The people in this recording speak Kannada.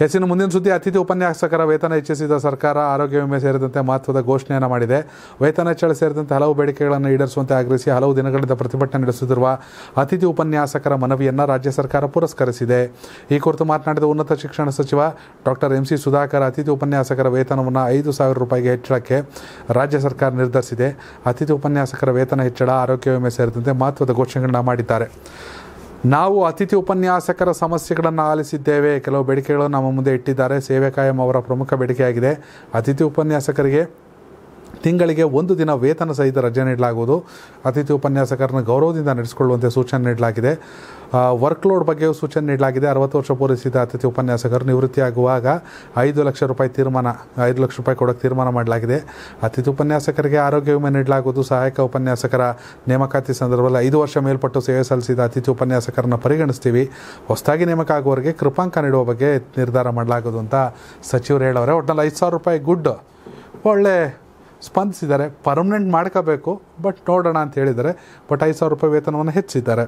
ಹೆಚ್ಚಿನ ಮುಂದಿನ ಸುದ್ದಿ ಅತಿಥಿ ಉಪನ್ಯಾಸಕರ ವೇತನ ಹೆಚ್ಚಿಸಿದ ಸರ್ಕಾರ ಆರೋಗ್ಯ ವಿಮೆ ಸೇರಿದಂತೆ ಮಹತ್ವದ ಘೋಷಣೆಯನ್ನು ಮಾಡಿದೆ ವೇತನ ಹೆಚ್ಚಳ ಸೇರಿದಂತೆ ಹಲವು ಬೇಡಿಕೆಗಳನ್ನು ಈಡೇರಿಸುವಂತೆ ಆಗ್ರಹಿಸಿ ಹಲವು ದಿನಗಳಿಂದ ಪ್ರತಿಭಟನೆ ನಡೆಸುತ್ತಿರುವ ಅತಿಥಿ ಉಪನ್ಯಾಸಕರ ಮನವಿಯನ್ನು ರಾಜ್ಯ ಸರ್ಕಾರ ಪುರಸ್ಕರಿಸಿದೆ ಈ ಕುರಿತು ಮಾತನಾಡಿದ ಉನ್ನತ ಶಿಕ್ಷಣ ಸಚಿವ ಡಾಕ್ಟರ್ ಎಂ ಸಿ ಸುಧಾಕರ್ ಅತಿಥಿ ಉಪನ್ಯಾಸಕರ ವೇತನವನ್ನು ಐದು ಸಾವಿರ ರೂಪಾಯಿಗೆ ಹೆಚ್ಚಳಕ್ಕೆ ರಾಜ್ಯ ಸರ್ಕಾರ ನಿರ್ಧರಿಸಿದೆ ಅತಿಥಿ ಉಪನ್ಯಾಸಕರ ವೇತನ ಹೆಚ್ಚಳ ಆರೋಗ್ಯ ವಿಮೆ ಸೇರಿದಂತೆ ಮಹತ್ವದ ಘೋಷಣೆಗಳನ್ನು ಮಾಡಿದ್ದಾರೆ ನಾವು ಅತಿಥಿ ಉಪನ್ಯಾಸಕರ ಸಮಸ್ಯೆಗಳನ್ನು ಆಲಿಸಿದ್ದೇವೆ ಕೆಲವು ಬೇಡಿಕೆಗಳು ನಮ್ಮ ಮುಂದೆ ಇಟ್ಟಿದ್ದಾರೆ ಸೇವೆ ಕಾಯಂ ಅವರ ಪ್ರಮುಖ ಬೇಡಿಕೆಯಾಗಿದೆ ಅತಿಥಿ ಉಪನ್ಯಾಸಕರಿಗೆ ತಿಂಗಳಿಗೆ ಒಂದು ದಿನ ವೇತನ ಸಹಿತ ರಜೆ ನೀಡಲಾಗುವುದು ಅತಿಥಿ ಉಪನ್ಯಾಸಕರನ್ನು ಗೌರವದಿಂದ ನಡೆಸಿಕೊಳ್ಳುವಂತೆ ಸೂಚನೆ ನೀಡಲಾಗಿದೆ ವರ್ಕ್ಲೋಡ್ ಬಗ್ಗೆಯೂ ಸೂಚನೆ ನೀಡಲಾಗಿದೆ ಅರವತ್ತು ವರ್ಷ ಪೂರೈಸಿದ ಅತಿಥಿ ಉಪನ್ಯಾಸಕರು ನಿವೃತ್ತಿಯಾಗುವಾಗ ಐದು ಲಕ್ಷ ರೂಪಾಯಿ ತೀರ್ಮಾನ ಐದು ಲಕ್ಷ ರೂಪಾಯಿ ಕೊಡೋಕ್ಕೆ ತೀರ್ಮಾನ ಮಾಡಲಾಗಿದೆ ಅತಿಥಿ ಉಪನ್ಯಾಸಕರಿಗೆ ಆರೋಗ್ಯ ವಿಮೆ ನೀಡಲಾಗುವುದು ಸಹಾಯಕ ಉಪನ್ಯಾಸಕರ ನೇಮಕಾತಿ ಸಂದರ್ಭದಲ್ಲಿ ಐದು ವರ್ಷ ಮೇಲ್ಪಟ್ಟು ಸೇವೆ ಸಲ್ಲಿಸಿದ ಅತಿಥಿ ಉಪನ್ಯಾಸಕರನ್ನು ಪರಿಗಣಿಸ್ತೀವಿ ಹೊಸದಾಗಿ ನೇಮಕ ಆಗುವವರಿಗೆ ಕೃಪಾಂಕ ನೀಡುವ ಬಗ್ಗೆ ನಿರ್ಧಾರ ಮಾಡಲಾಗುವುದು ಅಂತ ಸಚಿವರು ಹೇಳೋರೆ ಒಟ್ನಲ್ಲಿ ಐದು ಸಾವಿರ ರೂಪಾಯಿ ಗುಡ್ ಒಳ್ಳೆ ಸ್ಪಂದಿಸಿದ್ದಾರೆ ಪರ್ಮನೆಂಟ್ ಮಾಡ್ಕೋಬೇಕು ಬಟ್ ನೋಡೋಣ ಅಂತ ಹೇಳಿದ್ದಾರೆ ಬಟ್ ಐದು ಸಾವಿರ ರೂಪಾಯಿ ವೇತನವನ್ನು ಹೆಚ್ಚಿದ್ದಾರೆ